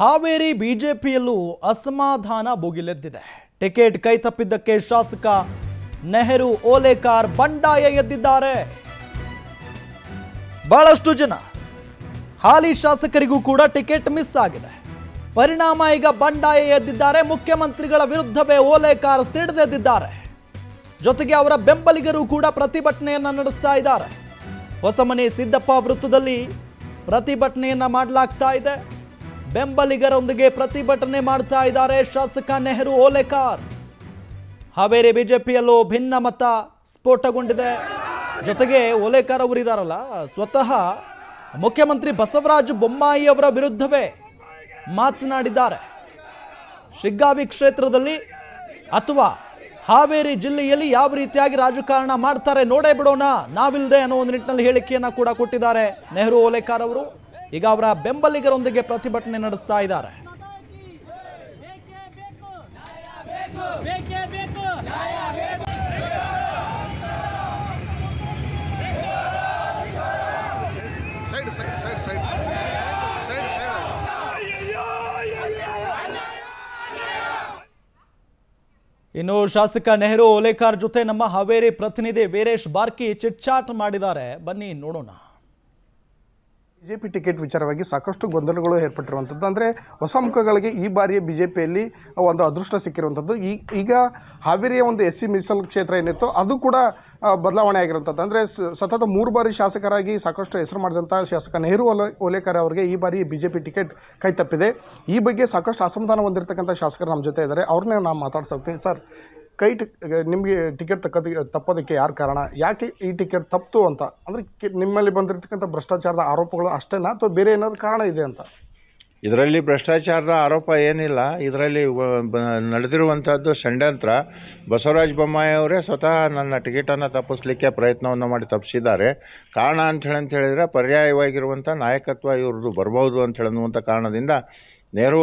ಹಾವೇರಿ ಬಿಜೆಪಿಯಲ್ಲೂ ಅಸಮಾಧಾನ ಭುಗಿಲೆದ್ದಿದೆ ಟಿಕೆಟ್ ಕೈ ತಪ್ಪಿದ್ದಕ್ಕೆ ಶಾಸಕ ನೆಹರು ಓಲೇಕಾರ್ ಬಂಡಾಯ ಎದ್ದಿದ್ದಾರೆ ಬಹಳಷ್ಟು ಜನ ಹಾಲಿ ಶಾಸಕರಿಗೂ ಕೂಡ ಟಿಕೆಟ್ ಮಿಸ್ ಆಗಿದೆ ಪರಿಣಾಮ ಈಗ ಬಂಡಾಯ ಎದ್ದಿದ್ದಾರೆ ಮುಖ್ಯಮಂತ್ರಿಗಳ ವಿರುದ್ಧವೇ ಓಲೇಕಾರ್ ಸಿಡಿದೆದ್ದಿದ್ದಾರೆ ಜೊತೆಗೆ ಅವರ ಬೆಂಬಲಿಗರು ಕೂಡ ಪ್ರತಿಭಟನೆಯನ್ನು ನಡೆಸ್ತಾ ಇದ್ದಾರೆ ಹೊಸಮನೆ ಸಿದ್ದಪ್ಪ ವೃತ್ತದಲ್ಲಿ ಪ್ರತಿಭಟನೆಯನ್ನ ಮಾಡಲಾಗ್ತಾ ಇದೆ ಬೆಂಬಲಿಗರೊಂದಿಗೆ ಪ್ರತಿಭಟನೆ ಮಾಡ್ತಾ ಇದ್ದಾರೆ ಶಾಸಕ ನೆಹರು ಓಲೆಕಾರ್ ಹಾವೇರಿ ಬಿಜೆಪಿಯಲ್ಲೂ ಭಿನ್ನ ಮತ ಸ್ಫೋಟಗೊಂಡಿದೆ ಜೊತೆಗೆ ಓಲೇಕಾರ್ ಅವರಿದಾರಲ್ಲ ಸ್ವತಃ ಮುಖ್ಯಮಂತ್ರಿ ಬಸವರಾಜ ಬೊಮ್ಮಾಯಿ ಅವರ ವಿರುದ್ಧವೇ ಮಾತನಾಡಿದ್ದಾರೆ ಶಿಗ್ಗಾವಿ ಕ್ಷೇತ್ರದಲ್ಲಿ ಅಥವಾ ಹಾವೇರಿ ಜಿಲ್ಲೆಯಲ್ಲಿ ಯಾವ ರೀತಿಯಾಗಿ ರಾಜಕಾರಣ ಮಾಡ್ತಾರೆ ನೋಡೇ ಬಿಡೋಣ ನಾವಿಲ್ಲದೆ ಅನ್ನೋ ಒಂದು ನಿಟ್ಟಿನಲ್ಲಿ ಹೇಳಿಕೆಯನ್ನು ಕೂಡ ಕೊಟ್ಟಿದ್ದಾರೆ ನೆಹರು ಓಲೇಕಾರ್ ಅವರು ಈಗ ಅವರ ಬೆಂಬಲಿಗರೊಂದಿಗೆ ಪ್ರತಿಭಟನೆ ನಡೆಸ್ತಾ ಇದ್ದಾರೆ ಇನ್ನು ಶಾಸಕ ನೆಹರು ಓಲೇಕಾರ್ ಜೊತೆ ನಮ್ಮ ಹಾವೇರಿ ಪ್ರತಿನಿಧಿ ವೀರೇಶ್ ಬಾರ್ಕಿ ಚಿಟ್ಚಾಟ್ ಮಾಡಿದ್ದಾರೆ ಬನ್ನಿ ನೋಡೋಣ ಬಿಜೆಪಿ ಟಿಕೆಟ್ ವಿಚಾರವಾಗಿ ಸಾಕಷ್ಟು ಗೊಂದಲಗಳು ಏರ್ಪಟ್ಟಿರುವಂಥದ್ದು ಅಂದರೆ ಹೊಸ ಮುಖಗಳಿಗೆ ಈ ಬಾರಿಯ ಬಿ ಜೆ ಪಿಯಲ್ಲಿ ಒಂದು ಅದೃಷ್ಟ ಸಿಕ್ಕಿರುವಂಥದ್ದು ಈಗ ಹಾವೇರಿಯ ಒಂದು ಎಸ್ ಸಿ ಮೀಸಲು ಕ್ಷೇತ್ರ ಏನಿತ್ತು ಅದು ಕೂಡ ಬದಲಾವಣೆ ಆಗಿರುವಂಥದ್ದು ಅಂದರೆ ಸತತ ಮೂರು ಬಾರಿ ಶಾಸಕರಾಗಿ ಸಾಕಷ್ಟು ಹೆಸರು ಮಾಡಿದಂಥ ಶಾಸಕ ನೆಹರು ಒಲೆ ಓಲೇಕರ್ ಅವರಿಗೆ ಈ ಬಾರಿ ಬಿ ಜೆ ಪಿ ಟಿಕೆಟ್ ಕೈ ತಪ್ಪಿದೆ ಈ ಬಗ್ಗೆ ಸಾಕಷ್ಟು ಅಸಮಾಧಾನ ಹೊಂದಿರತಕ್ಕಂಥ ಶಾಸಕರು ನಮ್ಮ ಜೊತೆ ಇದ್ದಾರೆ ಅವ್ರನ್ನೇ ನಾನು ಮಾತಾಡ್ಸೋಗ್ತೀನಿ ಸರ್ ಕೈ ಟಿಕ್ ನಿಮಗೆ ಟಿಕೆಟ್ ತಕ್ಕೋದಕ್ಕೆ ತಪ್ಪೋದಕ್ಕೆ ಯಾರು ಕಾರಣ ಯಾಕೆ ಈ ಟಿಕೆಟ್ ತಪ್ಪಿತು ಅಂತ ಅಂದರೆ ನಿಮ್ಮಲ್ಲಿ ಬಂದಿರತಕ್ಕಂಥ ಭ್ರಷ್ಟಾಚಾರದ ಆರೋಪಗಳು ಅಷ್ಟೇನಾ ಅಥವಾ ಬೇರೆ ಏನಾದರೂ ಕಾರಣ ಇದೆ ಅಂತ ಇದರಲ್ಲಿ ಭ್ರಷ್ಟಾಚಾರದ ಆರೋಪ ಏನಿಲ್ಲ ಇದರಲ್ಲಿ ನಡೆದಿರುವಂಥದ್ದು ಷಡ್ಯಂತ್ರ ಬಸವರಾಜ ಬೊಮ್ಮಾಯಿಯವರೇ ಸ್ವತಃ ನನ್ನ ಟಿಕೆಟನ್ನು ತಪ್ಪಿಸ್ಲಿಕ್ಕೆ ಪ್ರಯತ್ನವನ್ನು ಮಾಡಿ ತಪ್ಪಿಸಿದ್ದಾರೆ ಕಾರಣ ಅಂಥೇಳಿ ಅಂತ ಹೇಳಿದರೆ ಪರ್ಯಾಯವಾಗಿರುವಂಥ ನಾಯಕತ್ವ ಇವ್ರದ್ದು ಬರಬಹುದು ಅಂತ ಹೇಳುವಂಥ ಕಾರಣದಿಂದ ನೆಹರು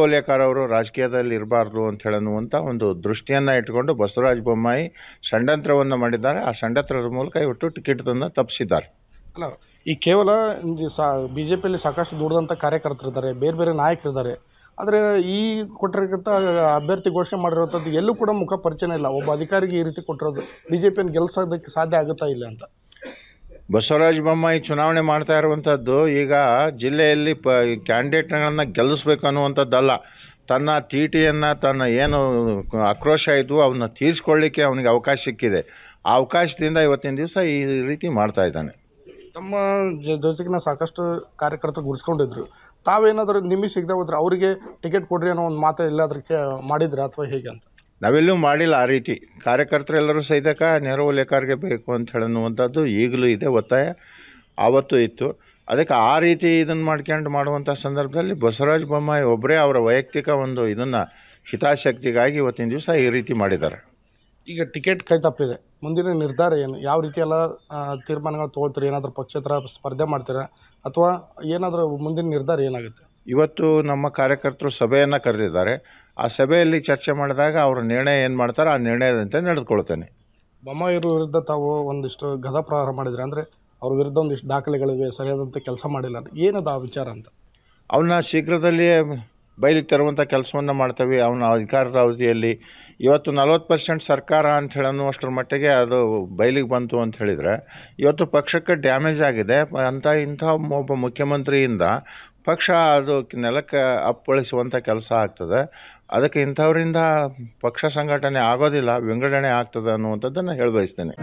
ಅವರು ರಾಜಕೀಯದಲ್ಲಿ ಇರಬಾರ್ದು ಅಂತ ಹೇಳನ್ನುವಂಥ ಒಂದು ದೃಷ್ಟಿಯನ್ನು ಇಟ್ಕೊಂಡು ಬಸವರಾಜ ಬೊಮ್ಮಾಯಿ ಷಂಡಂತ್ರವನ್ನು ಮಾಡಿದ್ದಾರೆ ಆ ಷಂಡತ್ರದ ಮೂಲಕ ಇವತ್ತು ಟಿಕೆಟನ್ನು ತಪ್ಪಿಸಿದ್ದಾರೆ ಅಲ್ಲ ಈ ಕೇವಲ ಸಾ ಬಿ ಜೆ ಪಿಯಲ್ಲಿ ಸಾಕಷ್ಟು ದುಡ್ದಂಥ ಕಾರ್ಯಕರ್ತರಿದ್ದಾರೆ ಬೇರೆ ಬೇರೆ ಇದ್ದಾರೆ ಆದರೆ ಈ ಕೊಟ್ಟಿರಕ್ಕಂಥ ಅಭ್ಯರ್ಥಿ ಘೋಷಣೆ ಮಾಡಿರೋಂಥದ್ದು ಎಲ್ಲೂ ಕೂಡ ಮುಖ ಪರಿಚಯ ಇಲ್ಲ ಒಬ್ಬ ಅಧಿಕಾರಿಗೆ ಈ ರೀತಿ ಕೊಟ್ಟಿರೋದು ಬಿ ಜೆ ಪಿಯನ್ನು ಗೆಲ್ಲಿಸೋದಕ್ಕೆ ಸಾಧ್ಯ ಆಗುತ್ತಾ ಇಲ್ಲ ಅಂತ ಬಸವರಾಜ ಬೊಮ್ಮಾಯಿ ಚುನಾವಣೆ ಮಾಡ್ತಾ ಇರುವಂಥದ್ದು ಈಗ ಜಿಲ್ಲೆಯಲ್ಲಿ ಪ ಕ್ಯಾಂಡಿಡೇಟ್ಗಳನ್ನು ಗೆಲ್ಲಿಸ್ಬೇಕು ಅನ್ನುವಂಥದ್ದಲ್ಲ ತನ್ನ ಟೀಟಿಯನ್ನು ತನ್ನ ಏನು ಆಕ್ರೋಶ ಇದ್ವು ಅವನ್ನ ತೀರಿಸ್ಕೊಳ್ಳಿಕ್ಕೆ ಅವನಿಗೆ ಅವಕಾಶ ಸಿಕ್ಕಿದೆ ಆ ಅವಕಾಶದಿಂದ ಇವತ್ತಿನ ದಿವಸ ಈ ರೀತಿ ಮಾಡ್ತಾ ಇದ್ದಾನೆ ತಮ್ಮ ಜೊತೆಗಿನ ಸಾಕಷ್ಟು ಕಾರ್ಯಕರ್ತರು ಗುಡಿಸ್ಕೊಂಡಿದ್ರು ತಾವೇನಾದರೂ ನಿಮಗೆ ಸಿಗದೆ ಹೋದ್ರೆ ಅವರಿಗೆ ಟಿಕೆಟ್ ಕೊಡ್ರಿ ಅನ್ನೋ ಒಂದು ಮಾತು ಎಲ್ಲಾದ್ರೂ ಕೇ ಮಾಡಿದ್ರೆ ಅಥವಾ ಹೇಗೆ ಅಂತ ನಾವೆಲ್ಲೂ ಮಾಡಿಲ್ಲ ಆ ರೀತಿ ಕಾರ್ಯಕರ್ತರೆಲ್ಲರೂ ಸಹಿತಕ ನೆರವು ಲೇಖಾರಿಗೆ ಬೇಕು ಅಂತ ಹೇಳುವಂಥದ್ದು ಈಗಲೂ ಇದೆ ಒತ್ತಾಯ ಆವತ್ತೂ ಇತ್ತು ಅದಕ್ಕೆ ಆ ರೀತಿ ಇದನ್ನು ಮಾಡ್ಕೊಂಡು ಮಾಡುವಂಥ ಸಂದರ್ಭದಲ್ಲಿ ಬಸವರಾಜ ಬೊಮ್ಮಾಯಿ ಒಬ್ಬರೇ ಅವರ ವೈಯಕ್ತಿಕ ಒಂದು ಇದನ್ನು ಹಿತಾಸಕ್ತಿಗಾಗಿ ಇವತ್ತಿನ ದಿವಸ ಈ ರೀತಿ ಮಾಡಿದ್ದಾರೆ ಈಗ ಟಿಕೆಟ್ ಕೈ ತಪ್ಪಿದೆ ಮುಂದಿನ ನಿರ್ಧಾರ ಏನು ಯಾವ ರೀತಿ ಎಲ್ಲ ತೀರ್ಮಾನಗಳು ತೊಗೊಳ್ತೀರಿ ಏನಾದರೂ ಪಕ್ಷೇತರ ಸ್ಪರ್ಧೆ ಮಾಡ್ತೀರಾ ಅಥವಾ ಏನಾದರೂ ಮುಂದಿನ ನಿರ್ಧಾರ ಏನಾಗುತ್ತೆ ಇವತ್ತು ನಮ್ಮ ಕಾರ್ಯಕರ್ತರು ಸಭೆಯನ್ನು ಕರೆದಿದ್ದಾರೆ ಆ ಸಭೆಯಲ್ಲಿ ಚರ್ಚೆ ಮಾಡಿದಾಗ ಅವರ ನಿರ್ಣಯ ಏನು ಮಾಡ್ತಾರೆ ಆ ನಿರ್ಣಯದಂತೆ ನಡೆದುಕೊಳ್ತೇನೆ ಬೊಮ್ಮಾಯಿಯವ್ರ ವಿರುದ್ಧ ತಾವು ಒಂದಿಷ್ಟು ಗದ ಪ್ರಹಾರ ಮಾಡಿದರೆ ಅಂದರೆ ಅವ್ರ ವಿರುದ್ಧ ಒಂದಿಷ್ಟು ದಾಖಲೆಗಳಿವೆ ಸರಿಯಾದಂಥ ಕೆಲಸ ಮಾಡಿಲ್ಲ ಏನದು ಆ ವಿಚಾರ ಅಂತ ಅವನ್ನ ಶೀಘ್ರದಲ್ಲಿಯೇ ಬಯಲಿಗೆ ತರುವಂಥ ಕೆಲಸವನ್ನು ಮಾಡ್ತೀವಿ ಅವನ ಅಧಿಕಾರದ ಅವಧಿಯಲ್ಲಿ ಇವತ್ತು ನಲ್ವತ್ತು ಪರ್ಸೆಂಟ್ ಸರ್ಕಾರ ಅಂತ ಹೇಳೋ ಅಷ್ಟರ ಮಟ್ಟಿಗೆ ಅದು ಬಯಲಿಗೆ ಬಂತು ಅಂತ ಹೇಳಿದರೆ ಇವತ್ತು ಪಕ್ಷಕ್ಕೆ ಡ್ಯಾಮೇಜ್ ಆಗಿದೆ ಅಂತ ಇಂಥ ಒಬ್ಬ ಮುಖ್ಯಮಂತ್ರಿಯಿಂದ ಪಕ್ಷ ಅದು ನೆಲಕ್ಕೆ ಅಪ್ಪಳಿಸುವಂಥ ಕೆಲಸ ಆಗ್ತದೆ ಅದಕ್ಕೆ ಇಂಥವರಿಂದ ಪಕ್ಷ ಸಂಘಟನೆ ಆಗೋದಿಲ್ಲ ವಿಂಗಡಣೆ ಆಗ್ತದೆ ಅನ್ನುವಂಥದ್ದನ್ನು ಹೇಳಬಯಸ್ತೇನೆ